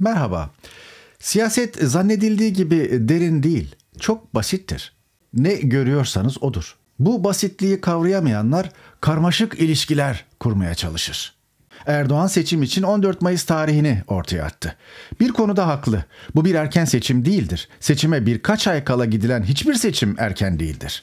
Merhaba. Siyaset zannedildiği gibi derin değil, çok basittir. Ne görüyorsanız odur. Bu basitliği kavrayamayanlar karmaşık ilişkiler kurmaya çalışır. Erdoğan seçim için 14 Mayıs tarihini ortaya attı. Bir konuda haklı. Bu bir erken seçim değildir. Seçime birkaç ay kala gidilen hiçbir seçim erken değildir.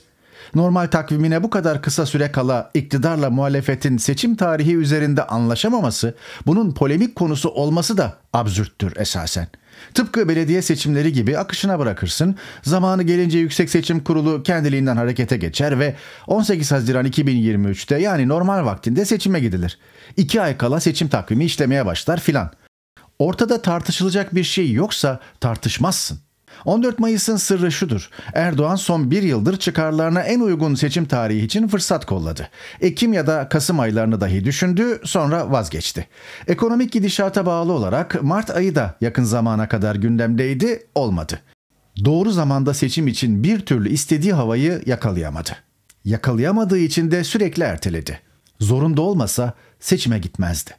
Normal takvimine bu kadar kısa süre kala iktidarla muhalefetin seçim tarihi üzerinde anlaşamaması, bunun polemik konusu olması da absürttür esasen. Tıpkı belediye seçimleri gibi akışına bırakırsın, zamanı gelince Yüksek Seçim Kurulu kendiliğinden harekete geçer ve 18 Haziran 2023'te yani normal vaktinde seçime gidilir. İki ay kala seçim takvimi işlemeye başlar filan. Ortada tartışılacak bir şey yoksa tartışmazsın. 14 Mayıs'ın sırrı şudur. Erdoğan son bir yıldır çıkarlarına en uygun seçim tarihi için fırsat kolladı. Ekim ya da Kasım aylarını dahi düşündü sonra vazgeçti. Ekonomik gidişata bağlı olarak Mart ayı da yakın zamana kadar gündemdeydi olmadı. Doğru zamanda seçim için bir türlü istediği havayı yakalayamadı. Yakalayamadığı için de sürekli erteledi. Zorunda olmasa seçime gitmezdi.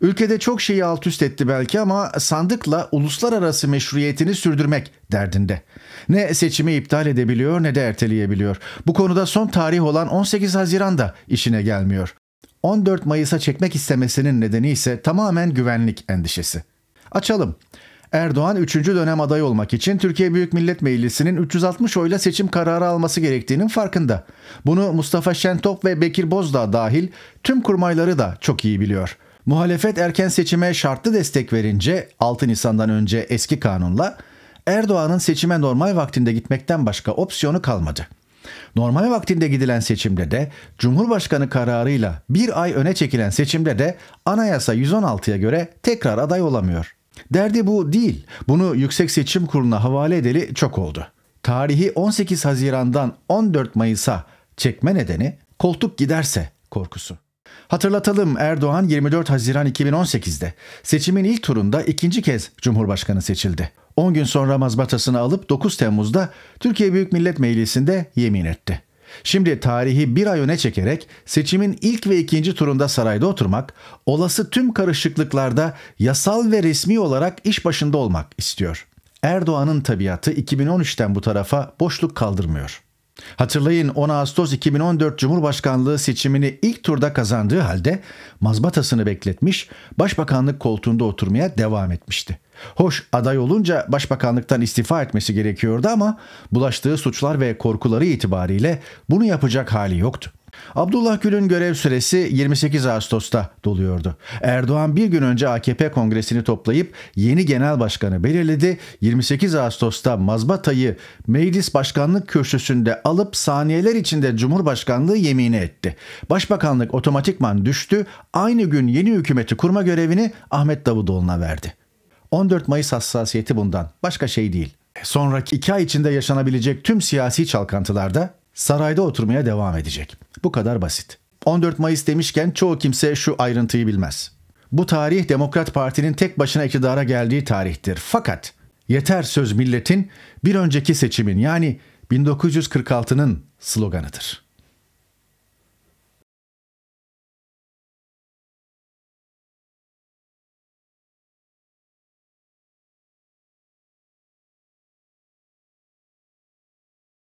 Ülkede çok şeyi alt üst etti belki ama sandıkla uluslararası meşruiyetini sürdürmek derdinde. Ne seçimi iptal edebiliyor ne de erteleyebiliyor. Bu konuda son tarih olan 18 Haziran da işine gelmiyor. 14 Mayıs'a çekmek istemesinin nedeni ise tamamen güvenlik endişesi. Açalım. Erdoğan 3. dönem aday olmak için Türkiye Büyük Millet Meclisi'nin 360 oyla seçim kararı alması gerektiğinin farkında. Bunu Mustafa Şentop ve Bekir Bozdağ dahil tüm kurmayları da çok iyi biliyor.'' Muhalefet erken seçime şartlı destek verince 6 Nisan'dan önce eski kanunla Erdoğan'ın seçime normal vaktinde gitmekten başka opsiyonu kalmadı. Normal vaktinde gidilen seçimde de Cumhurbaşkanı kararıyla bir ay öne çekilen seçimde de anayasa 116'ya göre tekrar aday olamıyor. Derdi bu değil. Bunu Yüksek Seçim Kurulu'na havale edeli çok oldu. Tarihi 18 Haziran'dan 14 Mayıs'a çekme nedeni koltuk giderse korkusu. Hatırlatalım Erdoğan 24 Haziran 2018'de seçimin ilk turunda ikinci kez Cumhurbaşkanı seçildi. 10 gün sonra mazbatasını alıp 9 Temmuz'da Türkiye Büyük Millet Meclisi'nde yemin etti. Şimdi tarihi bir ay öne çekerek seçimin ilk ve ikinci turunda sarayda oturmak, olası tüm karışıklıklarda yasal ve resmi olarak iş başında olmak istiyor. Erdoğan'ın tabiatı 2013'ten bu tarafa boşluk kaldırmıyor. Hatırlayın 10 Ağustos 2014 Cumhurbaşkanlığı seçimini ilk turda kazandığı halde mazbatasını bekletmiş, başbakanlık koltuğunda oturmaya devam etmişti. Hoş aday olunca başbakanlıktan istifa etmesi gerekiyordu ama bulaştığı suçlar ve korkuları itibariyle bunu yapacak hali yoktu. Abdullah Gül'ün görev süresi 28 Ağustos'ta doluyordu. Erdoğan bir gün önce AKP kongresini toplayıp yeni genel başkanı belirledi. 28 Ağustos'ta mazbatayı meclis başkanlık kürsüsünde alıp saniyeler içinde Cumhurbaşkanlığı yemini etti. Başbakanlık otomatikman düştü. Aynı gün yeni hükümeti kurma görevini Ahmet Davutoğlu'na verdi. 14 Mayıs hassasiyeti bundan. Başka şey değil. E, sonraki iki ay içinde yaşanabilecek tüm siyasi çalkantılarda sarayda oturmaya devam edecek. Bu kadar basit. 14 Mayıs demişken çoğu kimse şu ayrıntıyı bilmez. Bu tarih Demokrat Parti'nin tek başına iktidara geldiği tarihtir. Fakat yeter söz milletin bir önceki seçimin yani 1946'nın sloganıdır.